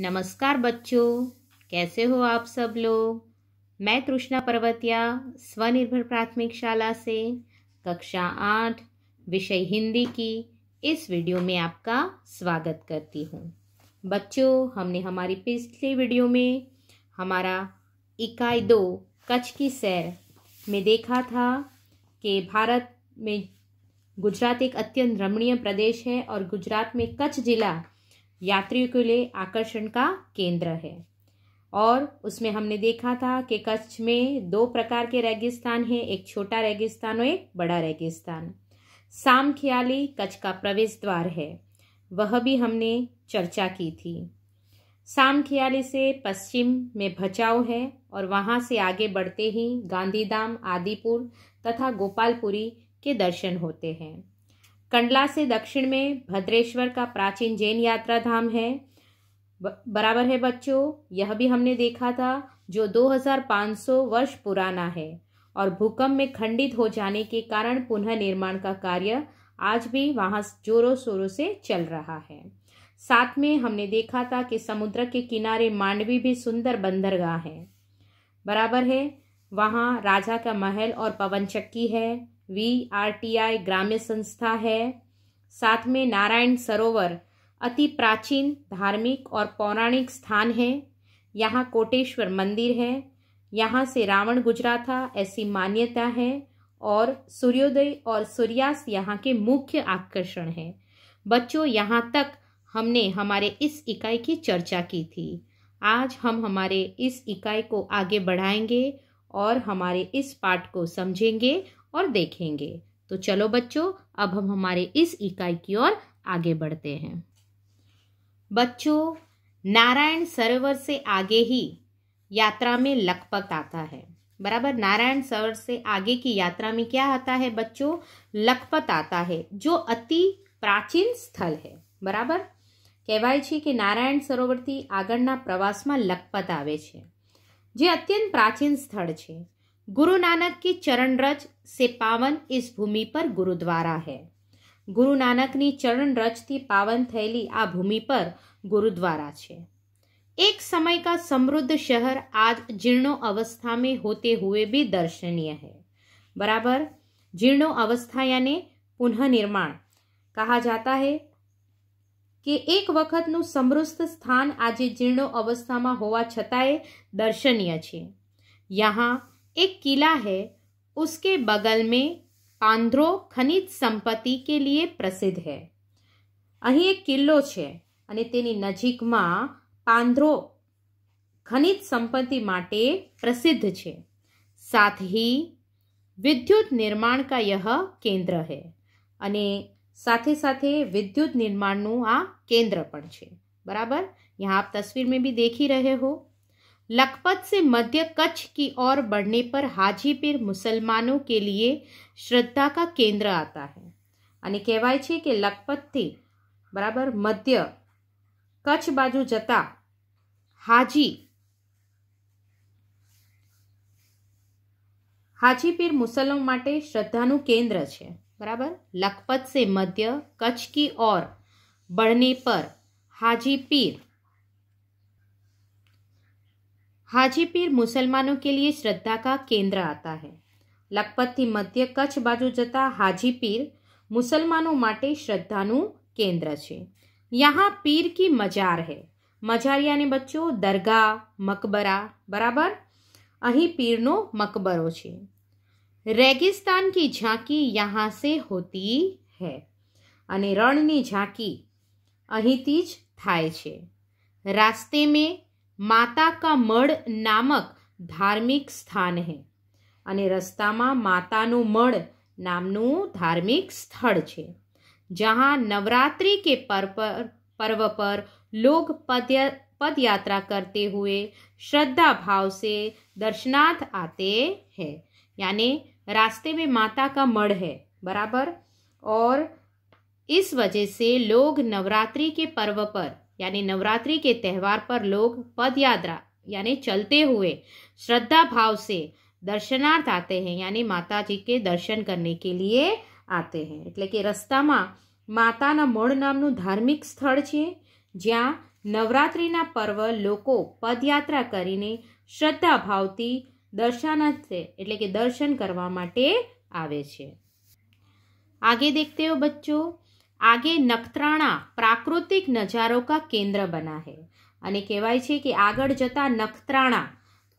नमस्कार बच्चों कैसे हो आप सब लोग मैं तृष्णा पर्वतिया स्वनिर्भर प्राथमिक शाला से कक्षा आठ विषय हिंदी की इस वीडियो में आपका स्वागत करती हूँ बच्चों हमने हमारी पिछली वीडियो में हमारा इकाई दो कच्छ की सैर में देखा था कि भारत में गुजरात एक अत्यंत रमणीय प्रदेश है और गुजरात में कच्छ जिला यात्रियों के लिए आकर्षण का केंद्र है और उसमें हमने देखा था कि कच्छ में दो प्रकार के रेगिस्तान हैं एक छोटा रेगिस्तान और एक बड़ा रेगिस्तान साम ख्याली कच्छ का प्रवेश द्वार है वह भी हमने चर्चा की थी साम ख्याली से पश्चिम में भचाव है और वहां से आगे बढ़ते ही गांधीधाम आदिपुर तथा गोपालपुरी के दर्शन होते हैं कंडला से दक्षिण में भद्रेश्वर का प्राचीन जैन यात्रा धाम है बराबर है बच्चों यह भी हमने देखा था जो 2500 वर्ष पुराना है और भूकंप में खंडित हो जाने के कारण पुनः निर्माण का कार्य आज भी वहां जोरों शोरों से चल रहा है साथ में हमने देखा था कि समुद्र के किनारे मांडवी भी सुंदर बंदरगाह है बराबर है वहाँ राजा का महल और पवन चक्की है वी आर टी आई ग्राम्य संस्था है साथ में नारायण सरोवर अति प्राचीन धार्मिक और पौराणिक स्थान है यहाँ कोटेश्वर मंदिर है यहाँ से रावण गुजरा था ऐसी मान्यता है और सूर्योदय और सूर्यास्त यहाँ के मुख्य आकर्षण हैं बच्चों यहाँ तक हमने हमारे इस इकाई की चर्चा की थी आज हम हमारे इस इकाई को आगे बढ़ाएंगे और हमारे इस पाठ को समझेंगे और देखेंगे तो चलो बच्चों अब हम हमारे इस इकाई की ओर आगे बढ़ते हैं बच्चों नारायण सरोवर से आगे ही यात्रा में लखपत आता है बराबर नारायण सरोवर से आगे की यात्रा में क्या आता है बच्चों लखपत आता है जो अति प्राचीन स्थल है बराबर કહેવાય कि नारायण सरोवर थी आगना प्रवास में लखपत आए जे अत्यंत प्राचीन स्थल है गुरु नानक की चरण रज से पावन इस ભૂમિ પર ગુરુદ્વારા હે ગુરુ નાનકની ચરણ રજથી પાવન થયેલી આ ભૂમિ પર ગુરુદ્વારા છે એક समय का समृद्ध शहर आज जीर्णो अवस्था में होते हुए भी दर्शनीय है बराबर जीर्णो अवस्था यानी पुनः निर्माण कहा जाता है કે એક વખતનું સમૃદ્ધ સ્થાન આજે જીર્ણો અવસ્થામાં હોવા છતાંય દર્શનીય છે યહાં एक किला है उसके बगल में पांद्रो खनिज संपत्ति के लिए प्रसिद्ध है अहीं एक किल्लो छे नजीक मा पांद्रो खनिज संपत्ति माटे प्रसिद्ध है साथ ही विद्युत निर्माण का यह केंद्र है अने साथे साथे विद्युत निर्माण नु आ केंद्र पण बराबर यहाँ आप तस्वीर में भी देखी रहे हो लखपत से मध्य कच्छ की ओर बढ़ने पर हाजीपीर मुसलमानों के लिए श्रद्धा का केंद्र आता है कहवाये कि लखपत थे बराबर मध्य कच्छ बाजू जता हाजी हाजीपीर मुसलमान माटे श्रद्धा नु केंद्र है बराबर लखपत से मध्य कच्छ की ओर बढ़ने पर हाजीपीर हाजी पीर मुसलमानों के लिए श्रद्धा का केंद्र आता है लखपतथी मध्य कच्छ बाजू जता हाजी पीर मुसलमानों माटे श्रद्धा केंद्र है यहाँ पीर की मजार है मजार यानी बच्चों दरगाह मकबरा बराबर अही पीर नो मकबरो छे। रेगिस्तान की झांकी यहाँ से होती है रणनी झांकी अही तीज थाय रास्ते में માતા કા મઢ નામક ધાર્મિક સ્થાન હે અને में माता मढ़ નામનું धार्मिक स्थल है जहाँ नवरात्रि के पर्व पर पर्व पर लोग पदया पदयात्रा करते हुए श्रद्धा भाव से दर्शनार्थ आते हैं यानी रास्ते में माता का मढ़ है बराबर और इस वजह से लोग नवरात्रि के पर्व पर यानी नवरात्रि के त्यौहार पर लोग पदयात्रा यानी चलते हुए श्रद्धा भाव से दर्शनार्थ आते हैं यानी माता जी के दर्शन करने के लिए आते हैं એટલે કે રસ્તામાં માતાના મડ નામનું ધાર્મિક સ્થળ છે જ્યાં નવરાત્રીના પર્વ લોકો પદયાત્રા કરીને શ્રદ્ધા ભાવથી દર્શનાત છે એટલે કે દર્શન કરવા માટે આવે છે આગળ देखते हो बच्चों આગે नखत्राणा પ્રાકૃતિક નજારો કા કેન્દ્ર બના है અને કહેવાય છે કે આગળ જતાં નખત્રાણા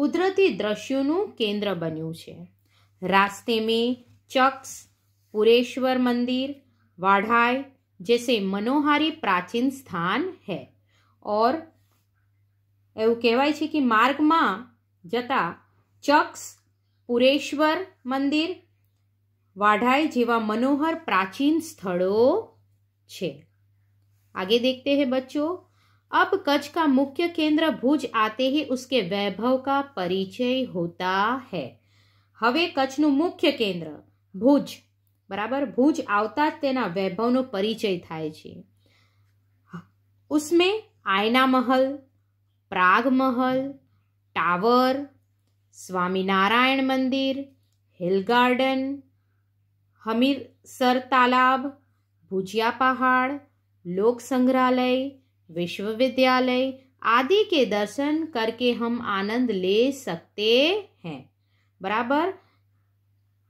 કુદરતી દ્રશ્યોનું કેન્દ્ર બન્યું છે રાસ્તે મેં ચક્સ પુરેશ્વર મંદિર વાઢાઈ જૈસે મનોહારી પ્રાચીન સ્થાન હૈ ઓર એવું કહેવાય છે કે માર્ગમાં જતાં ચક્સ પુરેશ્વર મંદિર વાઢાઈ જેવા મનોહર પ્રાચીન સ્થળો छ आगे देखते हैं बच्चों अब कच्छ का मुख्य केंद्र भुज आते ही उसके वैभव का परिचय होता है હવે કચ્છનું મુખ્ય કેન્દ્ર ભુજ બરાબર ભુજ આવતા જ તેના વૈભવનો પરિચય થાય છે ઉસમે આયના મહલ પ્રાગ મહલ tower Swaminarayan Mandir hill garden Hamirsar Talab Bhujia पहाड़ लोक संग्रहालय विश्वविद्यालय आदि के दर्शन करके हम आनंद ले सकते हैं बराबर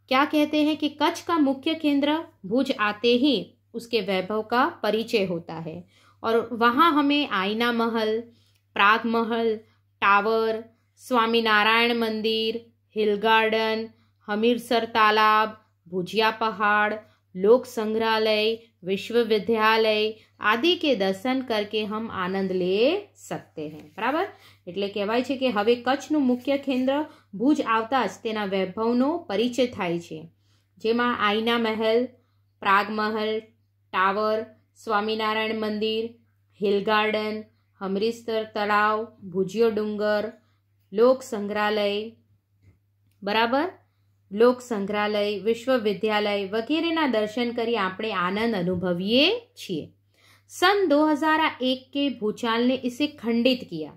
क्या कहते हैं कि कच्छ का मुख्य केंद्र भुज आते ही उसके वैभव का परिचय होता है और वहाँ हमें आईना महल प्राग महल टावर स्वामीनारायण मंदिर हिल गार्डन हमीरसर तालाब भुजिया पहाड़ लोक संग्रहालय વિશ્વવિદ્યાલય આદિ કે દર્શન કરકે હમ આનંદ લે સકતે હૈ બરાબર એટલે કહેવાય છે કે હવે કચ્છનું મુખ્ય કેન્દ્ર ભુજ આવતા જ તેના વૈભવનો પરિચય થાય છે જેમાં આઈના મહેલ પ્રાગ મહેલ tower Swaminarayan Mandir hill garden હમરીસ્તર તળાવ ભુજિયો ડુંગર લોક સંગ્રહાલય બરાબર लोक संग्रहालय विश्वविद्यालय वगैरह दर्शन कर अपने आनंद अनुभवीए छे सन 2001 के भूचाल ने इसे खंडित किया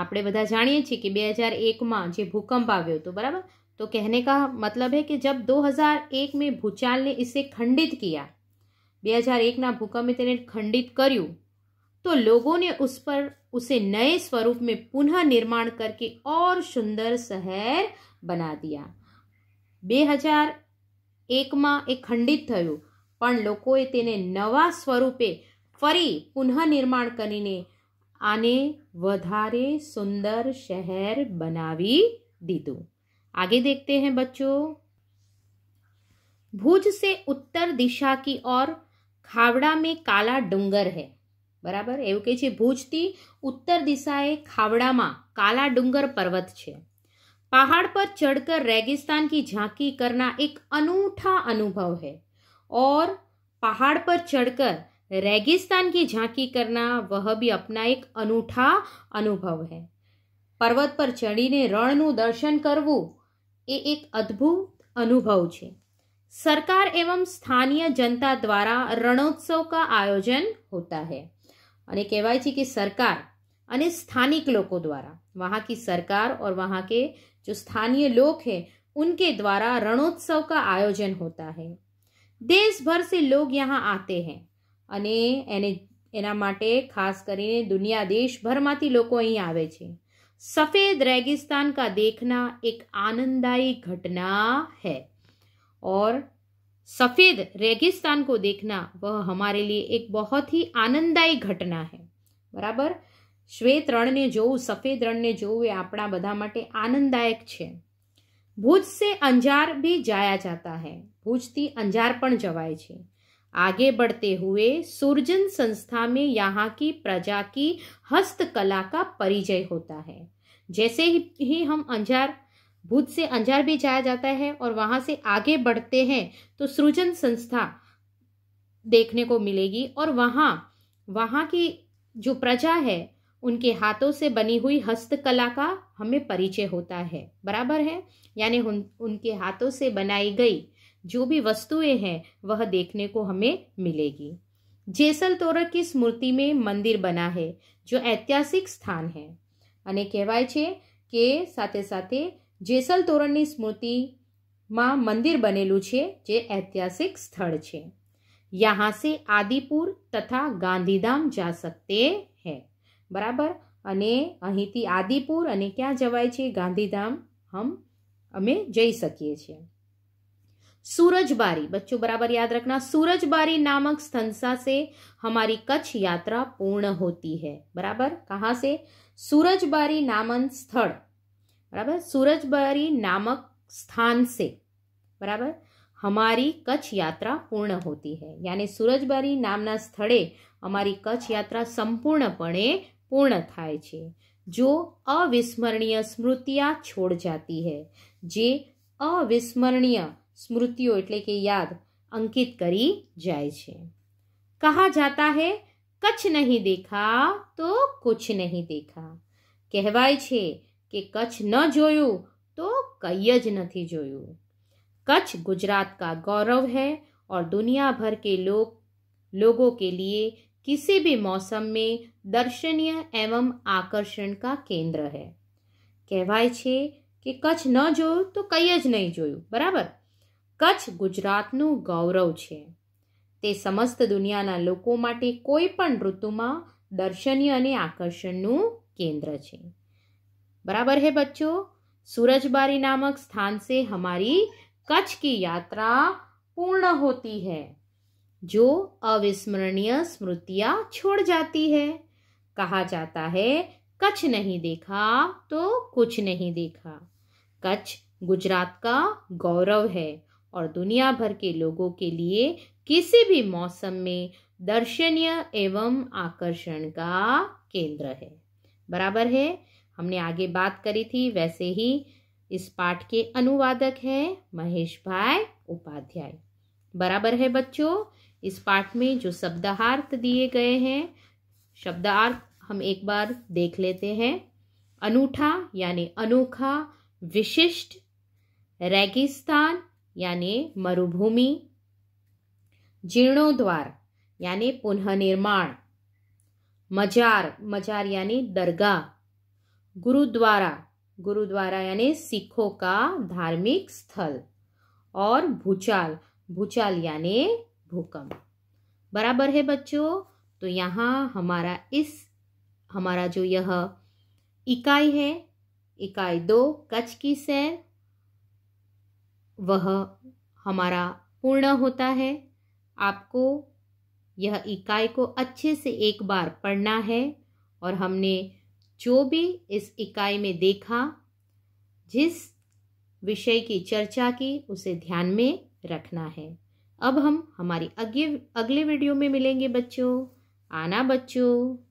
आप बधा जाए कि बेहजार एक में भूकंप आयो तो बराबर तो कहने का मतलब है कि जब 2001 में भूचाल ने इसे खंडित किया बेहजार एक ना भूकंप ने खंडित करू तो लोगों ने उस पर उसे नए स्वरूप में पुनः निर्माण करके और सुंदर शहर बना दिया બે હજાર એકમાં એ ખંડિત થયું પણ લોકોએ તેને નવા સ્વરૂપે ફરી પુનઃનિર્માણ કરીને આને વધારે સુંદર શહેર બનાવી દીધું આગે દેખતે हैं બચ્ચો ભુજ સે ઉત્તર દિશા કી ઓર ખાવડા મેં કાલા ડુંગર હે બરાબર એવું કહે છે ભુજથી ઉત્તર દિશાએ ખાવડામાં કાલા ડુંગર પર્વત છે पहाड़ पर चढ़कर रेगिस्तान की झांकी करना एक अनूठा अनुभव है और पहाड़ पर चढ़कर रेगिस्तान की झांकी करना वह भी अपना एक अनूठा अनुभव है पर्वत पर चढ़ी चढ़ीने रणनु दर्शन करवू एक अद्भुत अनुभव है सरकार एवं स्थानीय जनता द्वारा रणोत्सव का आयोजन होता है कहवाये कि सरकार अने स्थानिक लोगों द्वारा वहाँ की सरकार और वहाँ के जो स्थानीय लोग हैं उनके द्वारा रणोत्सव का आयोजन होता है દેશ ભર સે લોગ યહાં આતે હૈ અને એને એના માટે ખાસ કરીને દુનિયા દેશભરમાંથી લોકો અહીં આવે છે સફેદ રેગિસ્તાન કા દેખના એક આનંદદાયી है और सफ़ेद रेगिस्तान को देखना वह हमारे लिए एक बहुत ही आनंददायी घटना है बराबर શ્વેત રણને જોવું સફેદ રણને જોવું એ આપણા બધા માટે आनंददायक है भूज से अंजार भी जाया जाता है भूज थी अंजार पर છે आगे बढ़ते हुए सुरजन संस्था में यहाँ की प्रजा की हस्तकला का परिचय होता है जैसे ही, हम अंजार भूत से अंजार भी जाया जाता है और वहां से आगे बढ़ते हैं तो सृजन संस्था देखने को मिलेगी और वहां वहां की जो प्रजा है उनके हाथों से बनी हुई हस्तकला का हमें परिचय होता है बराबर है यानी उनके हाथों से बनाई गई जो भी वस्तुएं हैं वह देखने को हमें मिलेगी जैसल तोरक की स्मृति में मंदिर बना है जो ऐतिहासिक स्थान है अने कहवाय के साथ साथ जैसल तोरण की स्मृति में मंदिर बनेलू है जे ऐतिहासिक स्थल है यहाँ से आदिपुर तथा गांधीधाम जा सकते हैं બરાબર અને અહીંથી આદિપુર અને ક્યાં જવાય છે ગાંધીધામ હમ અમે જઈ सूरजबारी बच्चों बराबर याद रखना सूरजबारी नामक संस्था से हमारी कच्छ यात्रा पूर्ण होती है बराबर कहाँ से सूरजबारी नामन स्थल बराबर सूरजबारी नामक स्थान से बराबर हमारी कच्छ यात्रा पूर्ण होती है यानी सूरजबारी नामना स्थले અમારી कच्छ यात्रा संपूर्णपणे पूर्ण થાય છે જો અવિસ્મરણીય સ્મૃતિયા છોડ جاتی છે જે અવિસ્મરણીય સ્મૃતિઓ એટલે કે યાદ अंकित કરી જાય છે कहा जाता है कुछ नहीं देखा तो कुछ नहीं देखा कहवाई छे के कछ न जोयु तो कयज नथी जोयु કચ્છ ગુજરાત કા ગૌરવ હે ઓર દુનિયા ભર કે લોગ લોકો કે લિયે किसी भी मौसम में દર્શનીય એવમ આકર્ષણ કા કેન્દ્ર હે કહેવાય છે કે કચ્છ ન જોયું તો કંઈ જ નહીં જોયું બરાબર કચ્છ ગુજરાતનું ગૌરવ છે તે સમસ્ત દુનિયાના લોકો માટે કોઈ પણ ઋતુમાં દર્શનીય અને આકર્ષણનું કેન્દ્ર છે બરાબર હે બચ્ચો सूरजबारी नामक स्थान से हमारी कच्छ की यात्रा पूर्ण होती है जो अविस्मरणीय स्मृतियां छोड़ जाती है कहा जाता है कच्छ नहीं देखा तो कुछ नहीं देखा कच्छ गुजरात का गौरव है और दुनिया भर के लोगों के लिए किसी भी मौसम में दर्शनीय एवं आकर्षण का केंद्र है बराबर है हमने आगे बात करी थी वैसे ही इस पाठ के अनुवादक हैं महेश भाई उपाध्याय बराबर है बच्चों इस पाठ में जो शब्दार्थ दिए गए हैं शब्दार्थ हम एक बार देख लेते हैं अनूठा यानी अनोखा विशिष्ट रेगिस्तान यानी मरुभूमि जीर्णोद्वार यानी पुनः निर्माण मजार मजार यानी दरगाह गुरुद्वारा गुरुद्वारा यानी सिखों का धार्मिक स्थल और भूचाल भूचाल यानी भूकंप बराबर है बच्चों तो यहाँ हमारा इस हमारा जो यह इकाई है इकाई दो कच्छ की सैर वह हमारा पूर्ण होता है आपको यह इकाई को अच्छे से एक बार पढ़ना है और हमने जो भी इस इकाई में देखा जिस विषय की चर्चा की उसे ध्यान में रखना है अब हम हमारी अगले अगले वीडियो में मिलेंगे बच्चों आना बच्चों